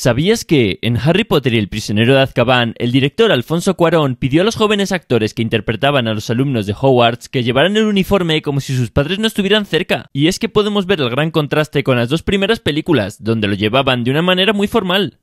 ¿Sabías que en Harry Potter y el prisionero de Azkaban, el director Alfonso Cuarón pidió a los jóvenes actores que interpretaban a los alumnos de Hogwarts que llevaran el uniforme como si sus padres no estuvieran cerca? Y es que podemos ver el gran contraste con las dos primeras películas, donde lo llevaban de una manera muy formal.